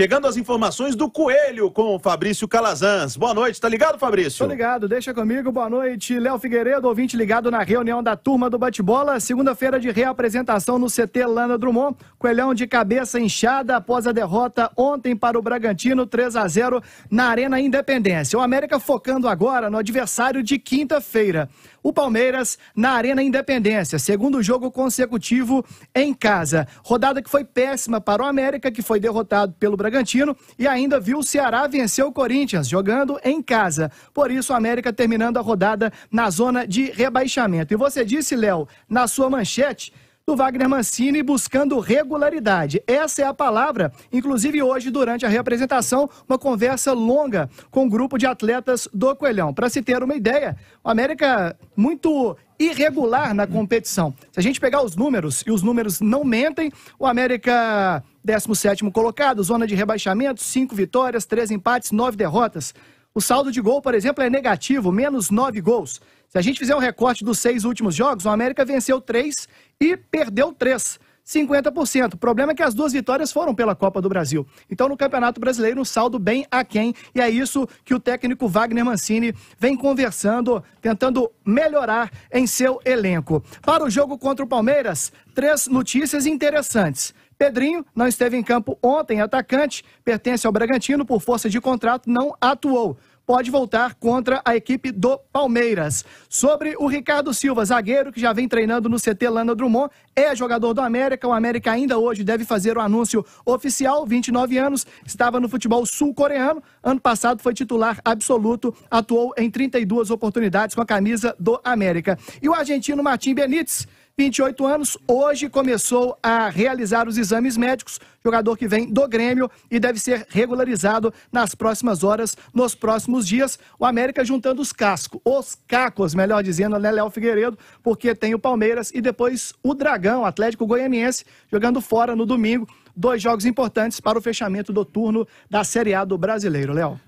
Chegando as informações do Coelho com Fabrício Calazans. Boa noite, tá ligado, Fabrício? Tô ligado, deixa comigo. Boa noite, Léo Figueiredo, ouvinte ligado na reunião da turma do bate-bola. Segunda-feira de reapresentação no CT Lana Drummond. Coelhão de cabeça inchada após a derrota ontem para o Bragantino, 3 a 0 na Arena Independência. O América focando agora no adversário de quinta-feira. O Palmeiras na Arena Independência, segundo jogo consecutivo em casa. Rodada que foi péssima para o América, que foi derrotado pelo Bragantino Bragantino e ainda viu o Ceará vencer o Corinthians, jogando em casa. Por isso, o América terminando a rodada na zona de rebaixamento. E você disse, Léo, na sua manchete do Wagner Mancini buscando regularidade. Essa é a palavra, inclusive hoje, durante a representação, uma conversa longa com o um grupo de atletas do Coelhão. Para se ter uma ideia, o América muito irregular na competição. Se a gente pegar os números, e os números não mentem, o América, 17º colocado, zona de rebaixamento, 5 vitórias, 3 empates, 9 derrotas. O saldo de gol, por exemplo, é negativo, menos 9 gols. Se a gente fizer um recorte dos seis últimos jogos, o América venceu 3 e perdeu 3. 50%. O problema é que as duas vitórias foram pela Copa do Brasil. Então, no Campeonato Brasileiro, um saldo bem aquém. E é isso que o técnico Wagner Mancini vem conversando, tentando melhorar em seu elenco. Para o jogo contra o Palmeiras, três notícias interessantes. Pedrinho não esteve em campo ontem, atacante, pertence ao Bragantino por força de contrato, não atuou pode voltar contra a equipe do Palmeiras. Sobre o Ricardo Silva, zagueiro que já vem treinando no CT Lana Drummond, é jogador do América. O América ainda hoje deve fazer o anúncio oficial. 29 anos, estava no futebol sul-coreano. Ano passado foi titular absoluto, atuou em 32 oportunidades com a camisa do América. E o argentino Martim Benítez 28 anos, hoje começou a realizar os exames médicos. Jogador que vem do Grêmio e deve ser regularizado nas próximas horas, nos próximos dias. O América juntando os cascos, os cacos, melhor dizendo, né, Léo Figueiredo, porque tem o Palmeiras e depois o Dragão, Atlético Goianiense, jogando fora no domingo. Dois jogos importantes para o fechamento do turno da Série A do Brasileiro, Léo.